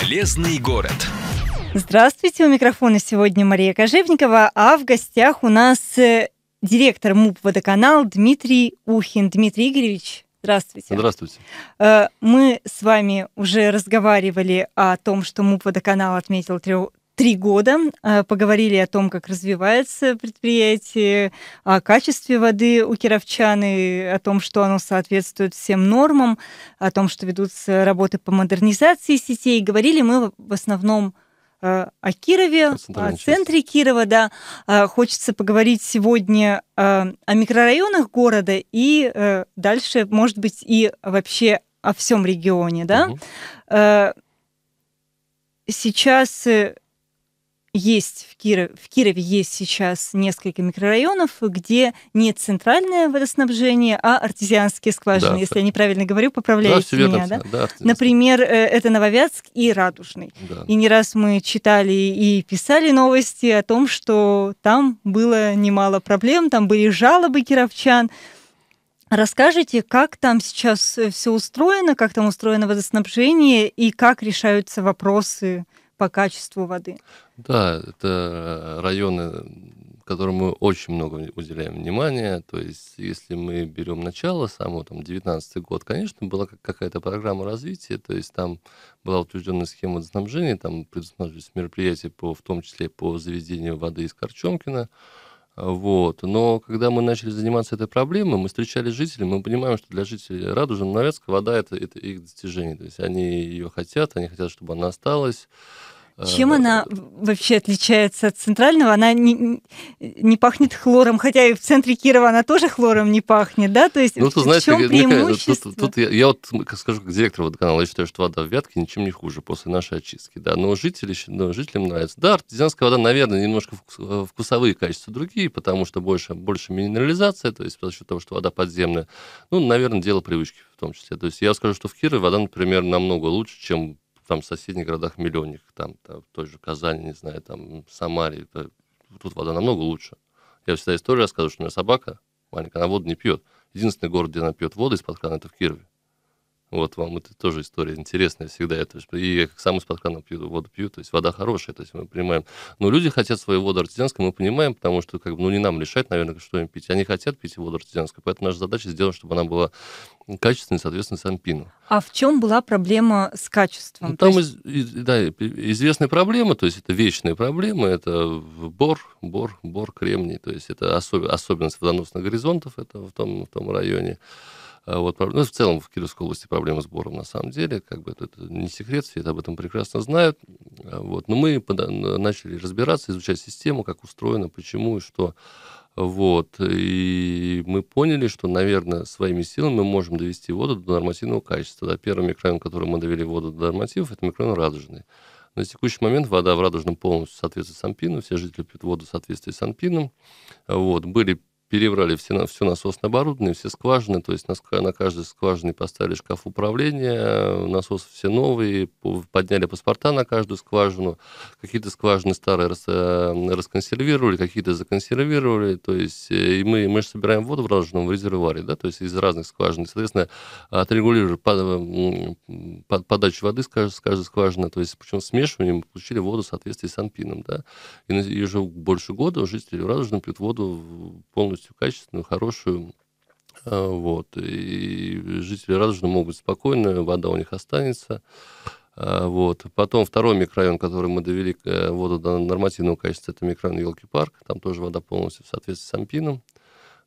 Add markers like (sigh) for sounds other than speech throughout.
Полезный город. Здравствуйте, у микрофона сегодня Мария Кожевникова, а в гостях у нас э, директор МУП «Водоканал» Дмитрий Ухин. Дмитрий Игоревич, здравствуйте. Здравствуйте. Э, мы с вами уже разговаривали о том, что МУП «Водоканал» отметил три года. А, поговорили о том, как развивается предприятие, о качестве воды у кировчан и о том, что оно соответствует всем нормам, о том, что ведутся работы по модернизации сетей. Говорили мы в основном э, о Кирове, о центре Кирова, да. А, хочется поговорить сегодня э, о микрорайонах города и э, дальше, может быть, и вообще о всем регионе, да. Угу. Сейчас есть в, Киров, в Кирове есть сейчас несколько микрорайонов, где нет центральное водоснабжение, а артезианские скважины. Да, Если да. я неправильно говорю, поправляйте да, меня. Верно, да? Да, Например, э, это Нововятск и Радужный. Да. И не раз мы читали и писали новости о том, что там было немало проблем, там были жалобы кировчан. Расскажите, как там сейчас э, все устроено, как там устроено водоснабжение и как решаются вопросы по качеству воды. Да, это э, районы, которым мы очень много уделяем внимания. То есть, если мы берем начало, само там 19 год, конечно, была какая-то программа развития, то есть там была утверждена схема снабжения, там предусматривались мероприятия по, в том числе по заведению воды из Корчемкина, вот. Но когда мы начали заниматься этой проблемой, мы встречали жителей, мы понимаем, что для жителей Радужного Новецка вода это, это их достижение. То есть они ее хотят, они хотят, чтобы она осталась. Чем э, она вообще отличается от центрального? Она не, не пахнет хлором, хотя и в центре Кирова она тоже хлором не пахнет, да? То есть ну, тут, в знаете, чем преимущество? Тут, тут, тут я, я вот скажу как директор водоканала, я считаю, что вода в Вятке ничем не хуже после нашей очистки, да. Но жители, ну, жителям нравится. Да, артезианская вода, наверное, немножко э, вкусовые качества другие, потому что больше, больше минерализация, то есть за счет того, что вода подземная. Ну, наверное, дело привычки в том числе. То есть я скажу, что в Кирове вода, например, намного лучше, чем там в соседних городах миллионниках, там, там в той же Казани, не знаю, там в Самаре, это, тут вода намного лучше. Я всегда историю рассказываю, что у меня собака маленькая, она воду не пьет. Единственный город, где она пьет воду из-под крана, это в Кирове. Вот вам это тоже история интересная всегда. Это, и я сам из-под крана пью воду пью, то есть вода хорошая, то есть мы понимаем. Но люди хотят своей воды артезианской, мы понимаем, потому что как бы, ну не нам решать, наверное, что им пить. Они хотят пить воду артезианскую, поэтому наша задача сделать, чтобы она была качественной, соответственно, Санпину. А в чем была проблема с качеством? Ну, там есть... из, да, известная проблема, то есть это вечная проблема, это бор, бор, бор кремний, то есть это особ, особенность водоносных горизонтов, это в том, в том районе. А, вот, ну, в целом в Кировской области проблема сбора, на самом деле, как бы это, это не секрет, все это об этом прекрасно знают. А, вот, но мы пода- начали разбираться, изучать систему, как устроена, почему и что. Вот, и мы поняли, что, наверное, своими силами мы можем довести воду до нормативного качества. Да, первый микрорайон, который мы довели воду до нормативов, это микрорайон Радужный. На текущий момент вода в Радужном полностью соответствует Санпину, все жители пьют воду в соответствии с Санпином. Вот. Были перебрали все, все насосное оборудование, все скважины, то есть на, на каждой скважине поставили шкаф управления, насосы все новые, подняли паспорта на каждую скважину, какие-то скважины старые рас, э, расконсервировали, какие-то законсервировали, то есть э, и мы, мы же собираем воду в радужном резервуаре, да, то есть из разных скважин, соответственно, отрегулировали под, э, под, подачу воды с каждой, с каждой скважины, то есть причем смешиванием получили воду в соответствии с Анпином, да, и, и уже больше года жители Радужного пьют воду полностью жидкостью, качественную, хорошую. Э, вот. И жители Радужно могут спокойно, вода у них останется. Э, вот. Потом второй микрорайон, который мы довели э, воду до нормативного качества, это микрорайон Елки Парк. Там тоже вода полностью в соответствии с Ампином.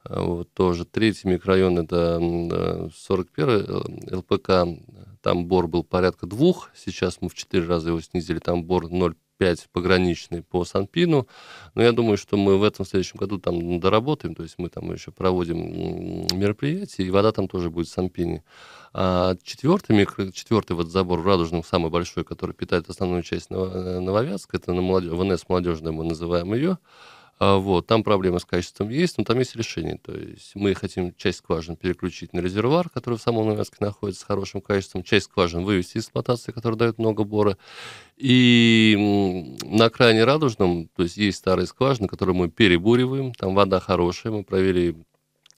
Вот, тоже третий микрорайон, это 41 ЛПК. Там бор был порядка двух. Сейчас мы в четыре раза его снизили. Там бор 0,5 5 пограничный по Санпину. Но я думаю, что мы в этом следующем году там доработаем, то есть мы там еще проводим мероприятия, и вода там тоже будет в Санпине. А четвертый, микро, четвертый вот забор в Радужном, самый большой, который питает основную часть э, Нововятска, это на молодежь, ВНС молодежная, мы называем ее, а, вот, там проблемы с качеством есть, но там есть решение. То есть мы хотим часть скважин переключить на резервуар, который в самом Новинске находится с хорошим качеством, часть скважин вывести из эксплуатации, которая дает много бора. И на крайне радужном, то есть есть старые скважины, которые мы перебуриваем, там вода хорошая, мы провели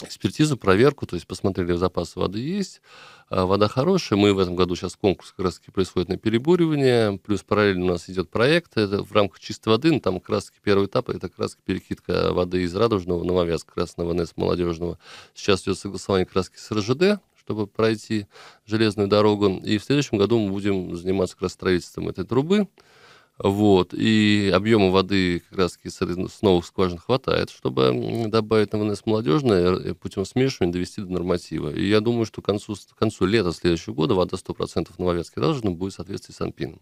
экспертизу, проверку, то есть посмотрели, запасы воды есть, а, вода хорошая, мы в этом году сейчас конкурс как раз происходит на перебуривание, плюс параллельно у нас идет проект, это в рамках чистой воды, ну, там как раз первый этап, это как раз перекидка воды из Радужного на Мовяз, как на ВНС Молодежного. Сейчас идет согласование краски с РЖД, чтобы пройти железную дорогу. И в следующем году мы будем заниматься как раз строительством этой трубы. Вот. И объема воды как раз таки с новых скважин хватает, чтобы добавить на ВНС молодежное э, путем смешивания довести до норматива. И я думаю, что к концу, к концу лета следующего года вода 100% Нововятский должна будет соответствовать соответствии с Анпином.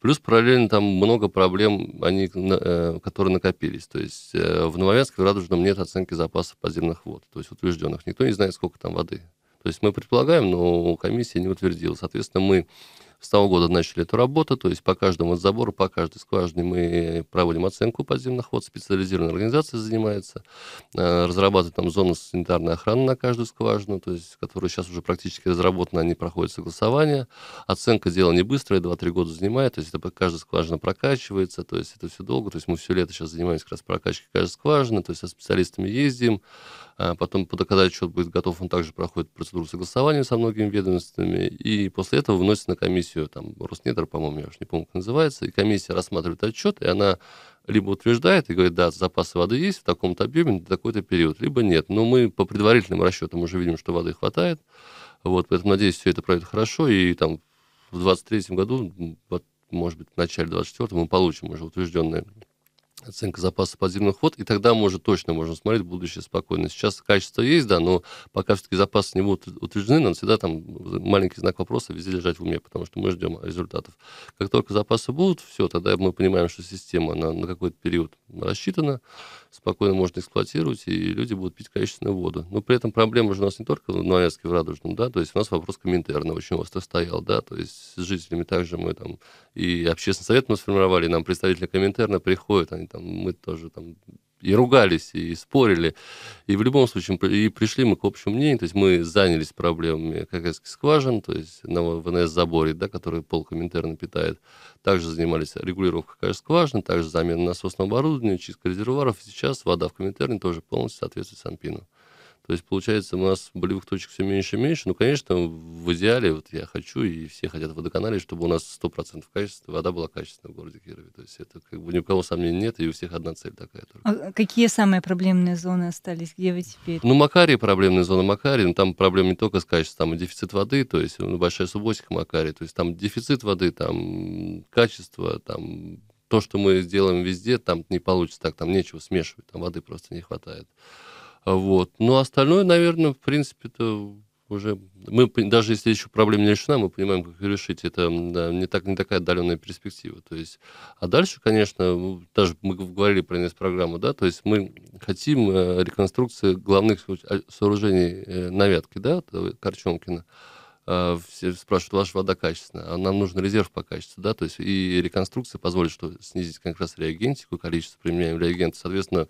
Плюс параллельно там много проблем, они, э, которые накопились. То есть э, в Нововятске в Радужном нет оценки запасов подземных вод, то есть утвержденных. Никто не знает, сколько там воды. То есть мы предполагаем, но комиссия не утвердила. Соответственно, мы с того года начали эту работу, то есть по каждому забору, по каждой скважине мы проводим оценку подземных вод, специализированная организация занимается, э, разрабатывает там зону санитарной охраны на каждую скважину, то есть, которая сейчас уже практически разработана, они проходят согласование. Оценка дело не быстрое, 2-3 года занимает, то есть это каждая скважина прокачивается, то есть это все долго, то есть мы все лето сейчас занимаемся как раз прокачкой каждой скважины, то есть со специалистами ездим, а потом по доказательству будет готов, он также проходит процедуру согласования со многими ведомствами, и после этого выносится на комиссию комиссию, там, Роснедр, по-моему, я уж не помню, как называется, и комиссия рассматривает отчет, и она либо утверждает и говорит, да, запасы воды есть в таком-то объеме на такой-то период, либо нет. Но мы по предварительным расчетам уже видим, что воды хватает, вот, поэтому, надеюсь, все это пройдет хорошо, и там в 23 году, может быть, в начале 24 мы получим уже утвержденные оценка запаса подземных вод, и тогда уже точно можно смотреть будущее спокойно. Сейчас качество есть, да, но пока все-таки запасы не будут утверждены, нам всегда там маленький знак вопроса везде лежать в уме, потому что мы ждем результатов. Как только запасы будут, все, тогда мы понимаем, что система она на какой-то период рассчитана, спокойно можно эксплуатировать, и люди будут пить качественную воду. Но при этом проблема же у нас не только в Ноярске, в Радужном, да, то есть у нас вопрос Коминтерна очень остро стоял, да, то есть с жителями также мы там и общественный совет мы сформировали, нам представители Коминтерна приходят, они там, мы тоже там и ругались, и спорили. И в любом случае и пришли мы к общему мнению, то есть мы занялись проблемами какайских скважин, то есть на ВНС-заборе, да, который пол комментарно питает. Также занимались регулировкой какая скважин также замена насосного оборудования, чистка резервуаров. сейчас вода в комментарне тоже полностью соответствует Санпину. То есть, получается, у нас болевых точек все меньше и меньше. Ну, конечно, в идеале, вот я хочу, и все хотят в водоканале, чтобы у нас 100% качества, вода была качественной в городе Кирове. То есть это как бы ни у кого сомнений нет, и у всех одна цель такая только. А, а какие самые проблемные зоны остались? Где вы теперь? Ну, Макарии проблемная зона Макарии. но там проблем не только с качеством, там и дефицит воды, то есть ну, большая субботика Макарии. то есть там дефицит воды, там качество, там то, что мы сделаем везде, там не получится так, там нечего смешивать, там воды просто не хватает. Вот. Ну, остальное, наверное, в принципе-то уже... Мы, даже если еще проблема не решена, мы понимаем, как ее решить. Это да, не, так, не такая отдаленная перспектива. То есть, а дальше, конечно, ну, даже мы говорили про НС-программу, да, то есть мы хотим э, реконструкции главных а, сооружений э, на да, э, Корчонкина. Э, все спрашивают, ваша вода качественная, а нам нужен резерв по качеству, да, то есть и реконструкция позволит что снизить как раз реагентику, количество применяемых реагентов, соответственно,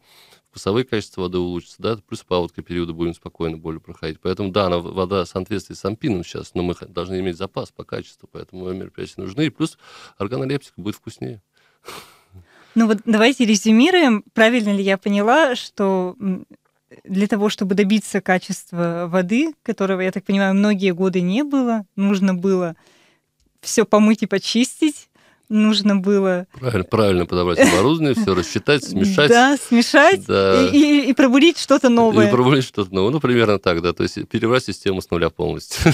вкусовые качества воды улучшатся, да, плюс паводка периода будем спокойно более проходить. Поэтому, да, она, вода в соответствии с ампином сейчас, но мы должны иметь запас по качеству, поэтому мероприятия нужны, и плюс органолептика будет вкуснее. Ну вот давайте резюмируем. Правильно ли я поняла, что для того, чтобы добиться качества воды, которого, я так понимаю, многие годы не было, нужно было все помыть и почистить, нужно было... Правильно, правильно подобрать оборудование, все рассчитать, смешать. Да, смешать да. И, и, и пробурить что-то новое. И пробурить что-то новое. Ну, примерно так, да. То есть перебрать систему с нуля полностью.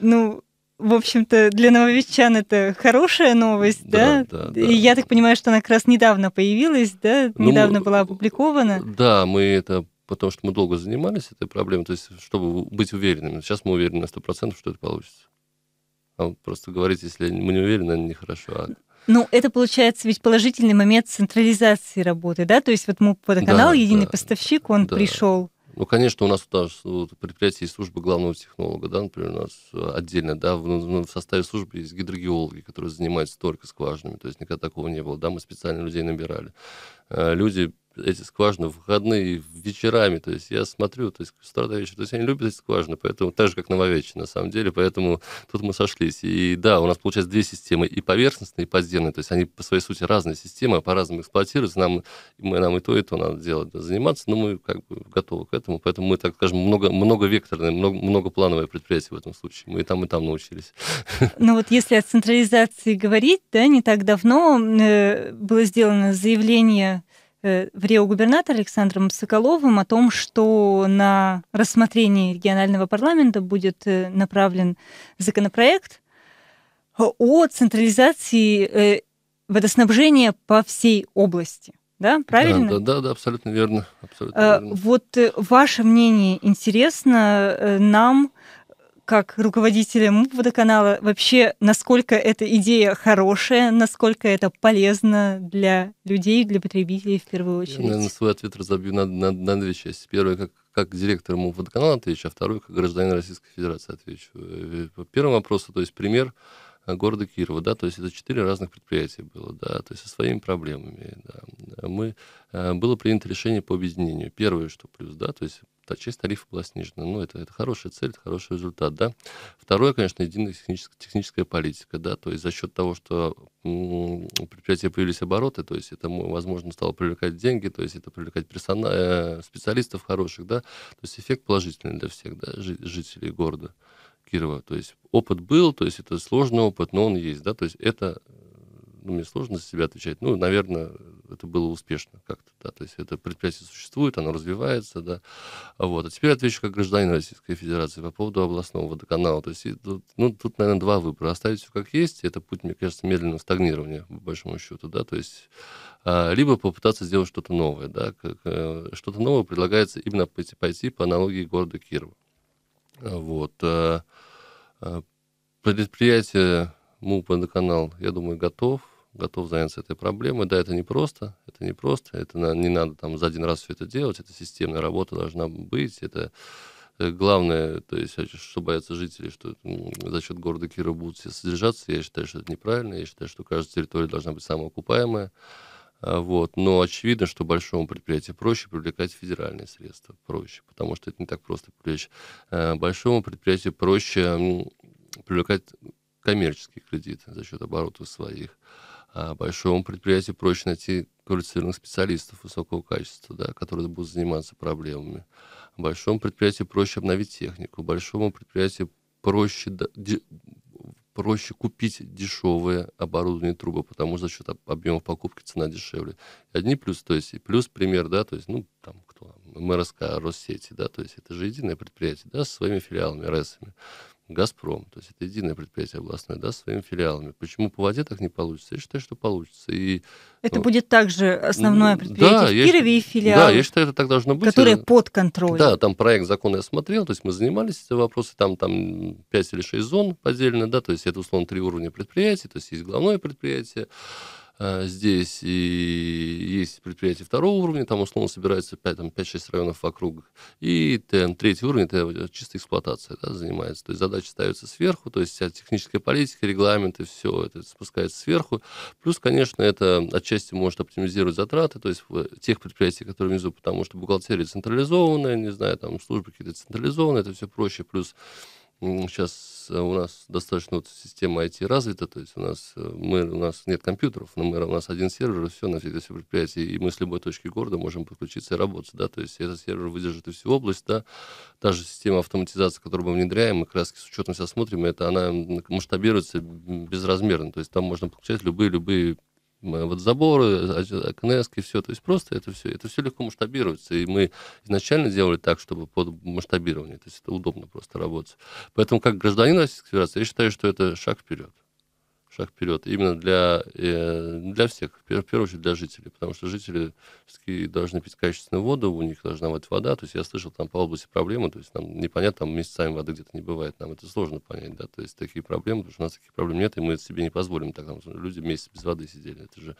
Ну, в общем-то, для нововещан это хорошая новость, да? да? да, да. И я так понимаю, что она как раз недавно появилась, да? Ну, недавно была опубликована. Да, мы это потому что мы долго занимались этой проблемой, то есть чтобы быть уверенными. Сейчас мы уверены на 100%, что это получится. А просто говорить, если мы не уверены, это нехорошо. А... Ну, это получается ведь положительный момент централизации работы, да? То есть вот МУП водоканал, да, единый да, поставщик, он да. пришел ну, конечно, у нас да, предприятие есть служба главного технолога, да, например, у нас э, отдельно, да, в, в составе службы есть гидрогеологи, которые занимаются только скважинами, то есть никогда такого не было, да, мы специально людей набирали. Э, люди эти скважины выходные, вечерами. То есть я смотрю, то есть с утра до вечера. То есть они любят эти скважины, поэтому так же, как Нововечи, на самом деле. Поэтому тут мы сошлись. И да, у нас получается две системы, и поверхностные, и подземные. То есть они по своей сути разные системы, а по-разному эксплуатируются. Нам, мы, нам и то, и то надо делать, заниматься, но мы как бы готовы к этому. Поэтому мы, так скажем, много, многовекторное, много, многоплановое предприятие в этом случае. Мы и там, и там научились. (laughs) Ну вот если о централизации говорить, да, не так давно э, было сделано заявление Э, в Рио губернатор Александром Соколовым о том, что на рассмотрение регионального парламента будет э, направлен законопроект о централизации э, водоснабжения по всей области. Да, правильно? Да, да, да, да абсолютно верно. Абсолютно верно. Вот ваше мнение интересно нам, как руководителем водоканала, вообще, насколько эта идея хорошая, насколько это полезно для людей, для потребителей в первую очередь? Я, наверное, свой ответ разобью на, на, на две части. Первое, как, как директор МУ водоканала отвечу, а второй, как гражданин Российской Федерации отвечу. По э, первому вопросу, то есть пример Э, города Кирова, да, то есть это четыре разных предприятия было, да, то есть со своими проблемами, да. Мы, э, было принято решение по объединению. Первое, что плюс, да, то есть та часть тарифа была снижена. Ну, это, это хорошая цель, это хороший результат, да. Второе, конечно, единая техническая, техническая политика, да, то есть за счет того, что у предприятия появились обороты, то есть это, возможно, стало привлекать деньги, то есть это привлекать персонал, э, специалистов хороших, да, то есть эффект положительный для всех, да, жителей города. Кирова. То есть опыт был, то есть это сложный опыт, но он есть, да, то есть это, э, ну, мне сложно за себя отвечать, ну, наверное, это было успешно как-то, да, то есть это предприятие существует, оно развивается, да, а вот. А теперь отвечу как гражданин Российской Федерации по поводу областного водоканала, то есть тут, ну, тут, наверное, два выбора, оставить все как есть, это путь, мне кажется, медленного стагнирования, по большому счету, да, то есть а, либо попытаться сделать что-то новое, да, э, что-то новое предлагается именно пойти, пойти по аналогии города Кирова, вот, э, Э, предприятие МУП «Эндоканал», я думаю, готов, готов заняться этой проблемой. Да, это непросто, это непросто, это не надо там за один раз все это делать, это системная работа должна быть, это э, главное, то есть, э, что боятся жители, что за счет города Кира будут все содержаться, я считаю, что это неправильно, я считаю, что каждая территория должна быть самоокупаемая. А, вот. Но очевидно, что большому предприятию проще привлекать федеральные средства, проще, потому что это не так просто привлечь. А, большому предприятию проще привлекать коммерческие кредиты за счет оборотов своих. А большому предприятию проще найти квалифицированных специалистов высокого качества, да, которые будут заниматься проблемами. Большому предприятию проще обновить технику, большому предприятию проще проще купить дешевые оборудованные трубы, потому что за счет объема покупки цена дешевле. Одни плюс, то есть, плюс пример, да, то есть, ну, там, кто, МРСК, Россети, да, то есть, это же единое предприятие, да, со своими филиалами, РЭСами. «Газпром». То есть это единое предприятие областное, да, с своими филиалами. Почему по воде так не получится? Я считаю, что получится. И, это ну, будет также основное предприятие да, в Кирове я, и филиал. Да, я считаю, это так должно быть. Которое э, под контролем. Да, там проект закона я смотрел, то есть мы занимались этим вопросом, там, там 5 или 6 зон поддельно, да, то есть это, условно, три уровня предприятий, то есть есть главное предприятие, Э, здесь и есть предприятия второго уровня, там условно собирается 5-6 районов вокруг. И ТН третий уровень, это чисто эксплуатация да, занимается. То есть задачи ставятся сверху, то есть вся техническая политика, регламенты, все это спускается сверху. Плюс, конечно, это отчасти может оптимизировать затраты, то есть тех предприятий, которые внизу, потому что бухгалтерия централизованная, не знаю, там службы какие-то централизованные, это все проще. Плюс Сейчас ну, э, у нас достаточно вот система IT развита, то есть у нас, э, мы, у нас нет компьютеров, но мы, у нас один сервер, и все на все предприятия и мы с любой точки города можем подключиться и работать, да, то есть этот сервер выдержит и всю область, да, та же система автоматизации, которую мы внедряем, мы как раз с учетом себя смотрим, это она масштабируется безразмерно, то есть там можно подключать любые-любые вот заборы, а, КНЕСК все. То есть просто это все, это все легко масштабируется. И мы изначально делали так, чтобы под масштабирование. То есть это удобно просто работать. Поэтому как гражданин Российской Федерации, я считаю, что это шаг вперед шаг вперед. Именно для, э, для всех, в первую очередь для жителей, потому что жители должны пить качественную воду, у них должна быть вода. То есть я слышал там по области проблемы, то есть нам непонятно, там месяцами воды где-то не бывает, нам это сложно понять, да, то есть такие проблемы, потому что у нас таких проблем нет, и мы себе не позволим, так там люди месяц без воды сидели, это же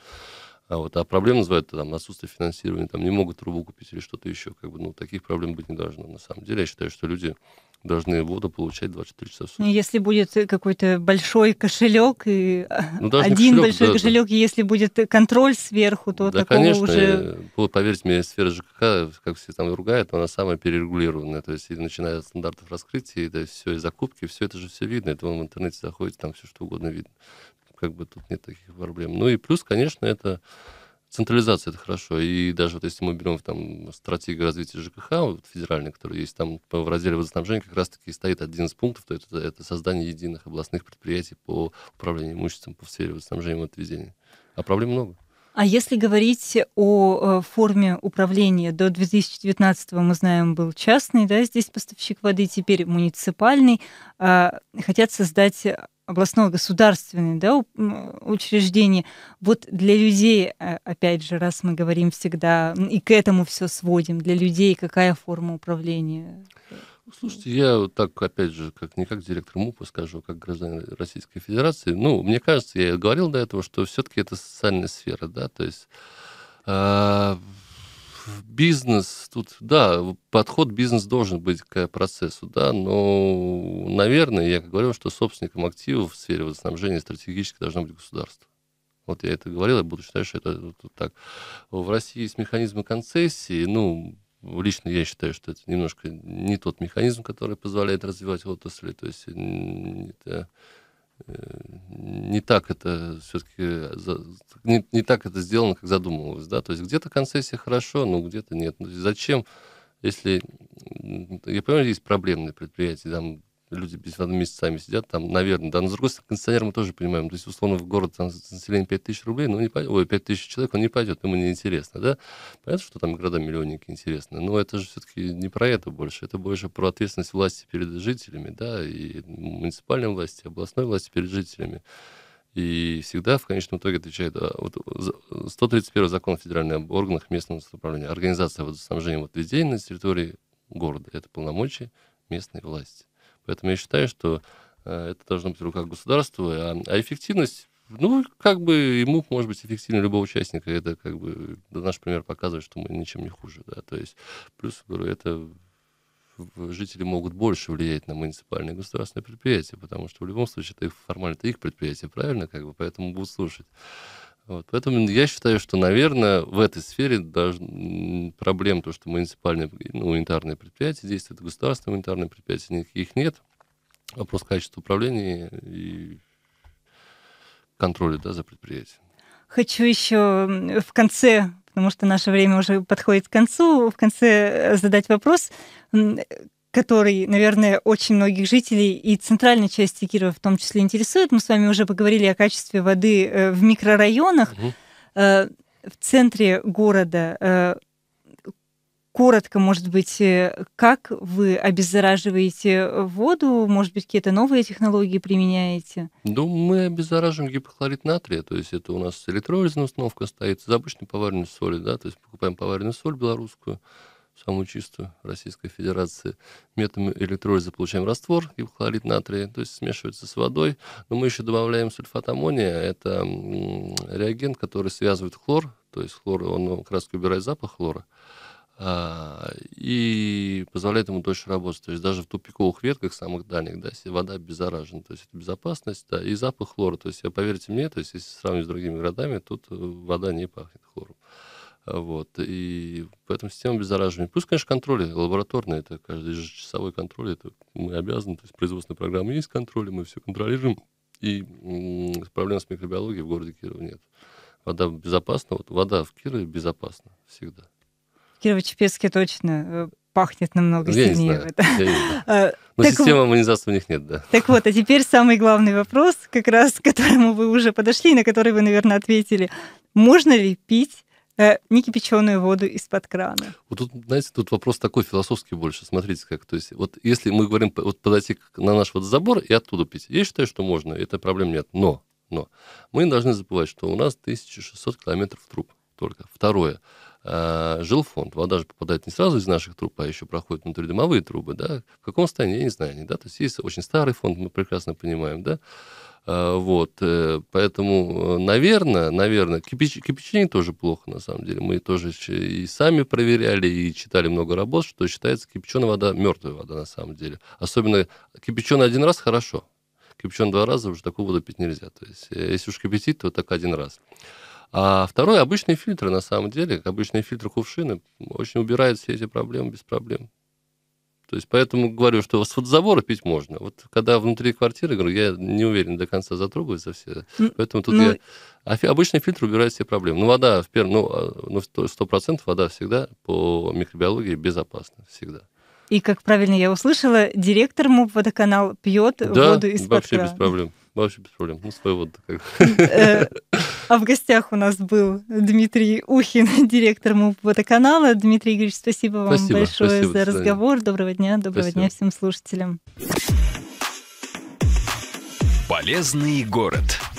а вот, а проблем называют там отсутствие финансирования, там не могут трубу купить или что-то еще, как бы, ну, таких проблем быть не должно, на самом деле. Я считаю, что люди должны воду получать 24 часа в сутки. Ну, если будет э, какой-то большой кошелек, и э, ну, один кошелек, большой да, кошелек, и если будет контроль сверху, то да, такого конечно, уже... И, э, поверьте мне, сфера ЖКХ, как все там ругают, она самая перерегулированная. То есть, и начиная от стандартов раскрытия, и, да, все, и закупки, все это же все видно. Это вам в интернете заходите, там все что угодно видно. Как бы тут нет таких проблем. Ну и плюс, конечно, это централизация это хорошо. И даже вот если мы берем там стратегию развития ЖКХ, вот федеральный, который есть, там в разделе водоснабжения как раз-таки стоит один из пунктов, то это, это создание единых областных предприятий по управлению имуществом по сфере водоснабжения и водоведения. А проблем много. А если говорить о э, форме управления, до 2019 го мы знаем, был частный, да, здесь поставщик воды, теперь муниципальный, а, хотят создать областного государственного да, учреждения. Вот для людей, э, опять же, раз мы говорим всегда, и к этому все сводим, для людей какая форма управления? Слушайте, я так, опять же, как не как директор МУПа скажу, а как гражданин Российской Федерации, ну, мне кажется, я говорил до этого, что все-таки это социальная сфера, да, то есть а, бизнес, тут, да, подход бизнес должен быть к процессу, да, но, наверное, я говорил, что собственником активов в сфере водоснабжения стратегически должно быть государство. Вот я это говорил, я буду считать, что это, это так. В России есть механизмы концессии, ну, лично я считаю, что это немножко не тот механизм, который позволяет развивать отрасли, то есть это не так это все-таки не, не так это сделано, как задумывалось, да, то есть где-то концессия хорошо, но где-то нет. Ну, зачем, если я понимаю, есть проблемные предприятия, там люди 50 месяц сами сидят там, наверное, да, но с другой стороны, кондиционер мы тоже понимаем, то есть, условно, в город там, население населением 5 тысяч рублей, ну, не пойдет, ой, 5 тысяч человек, он не пойдет, ему не интересно да, понятно, что там города-миллионники интересны, но это же все-таки не про это больше, это больше про ответственность власти перед жителями, да, и муниципальной власти, и областной власти перед жителями. И всегда в конечном итоге отвечает а, вот, 131 закон федеральный об органах местного самоуправления. Организация водоснабжения водоведения на территории города. Это полномочия местной власти. Поэтому я считаю, что э, это должно быть в руках государства, а, а эффективность ну, как бы ему, может быть эффективнее любого участника. Это как бы наш пример показывает, что мы ничем не хуже. Да? То есть плюс, говорю, это жители могут больше влиять на муниципальные государственные предприятия, потому что в любом случае это их, формально это их предприятие, правильно? Как бы, поэтому будут слушать. Вот. Поэтому я считаю, что, наверное, в этой сфере даже проблем, то, что муниципальные ну, унитарные предприятия действуют, государственные унитарные предприятия, никаких нет. Вопрос качества управления и контроля да, за предприятием. Хочу еще в конце, потому что наше время уже подходит к концу, в конце э, задать вопрос который, наверное, очень многих жителей и центральной части Кирова в том числе интересует. Мы с вами уже поговорили о качестве воды э, в микрорайонах. Угу. В центре города э, коротко, может быть, как вы обеззараживаете воду? Может быть, какие-то новые технологии применяете? Ну, мы обеззараживаем гипохлорид натрия, то есть это у нас электролизная установка стоит, из обычной поваренной соли, да, то есть покупаем поваренную соль белорусскую, самую чистую Российской Федерации. Методом электролиза получаем раствор, гипохлорид натрия, то есть смешивается с водой. Но мы еще добавляем сульфат аммония, это реагент, который связывает хлор, то есть хлор, он как раз убирает запах хлора, а, и позволяет ему дольше работать. То есть даже в тупиковых ветках самых дальних, да, вода обеззаражена, то есть это безопасность, да, и запах хлора. То есть, э, поверьте мне, то есть если сравнивать с другими городами, тут э, вода не пахнет хлором. Вот. И поэтому система обеззараживания. Плюс, конечно, контроли лабораторные, это каждый же часовой контроль, это мы обязаны, то есть производственная программа есть контроль, мы все контролируем, и проблем с микробиологией в городе Кирова нет. Вода безопасна, вот вода в Кирове безопасна всегда. В Кирово-Чепецке точно э, пахнет намного ну, я сильнее. Не знаю, это. Я не знаю. (laughs) А, Но так системы иммунизации у них нет, да. Так вот, а теперь самый главный вопрос, как раз (laughs) к которому вы уже подошли, на который вы, наверное, ответили. Можно ли пить Э, не кипяченую воду из-под крана. Вот тут, знаете, тут вопрос такой философский больше. Смотрите как. То есть вот если мы говорим вот подойти на наш вот забор и оттуда пить, я считаю, что можно, это проблем нет. Но, но мы должны забывать, что у нас 1600 километров труб только. Второе. Э, жилфонд. Вода же попадает не сразу из наших труб, а еще проходит внутридымовые трубы, да, в каком состоянии, я не знаю, они, да, то есть есть очень старый фонд, мы прекрасно понимаем, да, э, вот, э, поэтому, наверное, наверное, кипяч, кипячение тоже плохо, на самом деле, мы тоже и сами проверяли, и читали много работ, что считается кипяченая вода мертвая вода, на самом деле, особенно кипяченая один раз хорошо, кипяченая два раза уже такую воду пить нельзя, то есть если уж кипятить, то так один раз. А второй обычный фильтр, на самом деле, обычный фильтр кувшины, очень убирает все эти проблемы без проблем. То есть поэтому говорю, что с фотозабора пить можно. Вот когда внутри квартиры, говорю, я не уверен до конца затрогаюсь за все. Поэтому тут ну... я... А фи... Обычный фильтр убирает все проблемы. Ну, вода, в перв... ну, 100% а, ну, вода всегда по микробиологии безопасна. Всегда. И, как правильно я услышала, директор МУП «Водоканал» пьет да, воду из-под крана. Да, вообще без проблем. Вообще без проблем. Ну, свой вот как. Э, (laughs) а в гостях у нас был Дмитрий Ухин, (laughs) директор МУП водоканала. Дмитрий Игоревич, спасибо вам спасибо, большое спасибо, за разговор. Доброго дня, доброго спасибо. дня всем слушателям. Полезный город.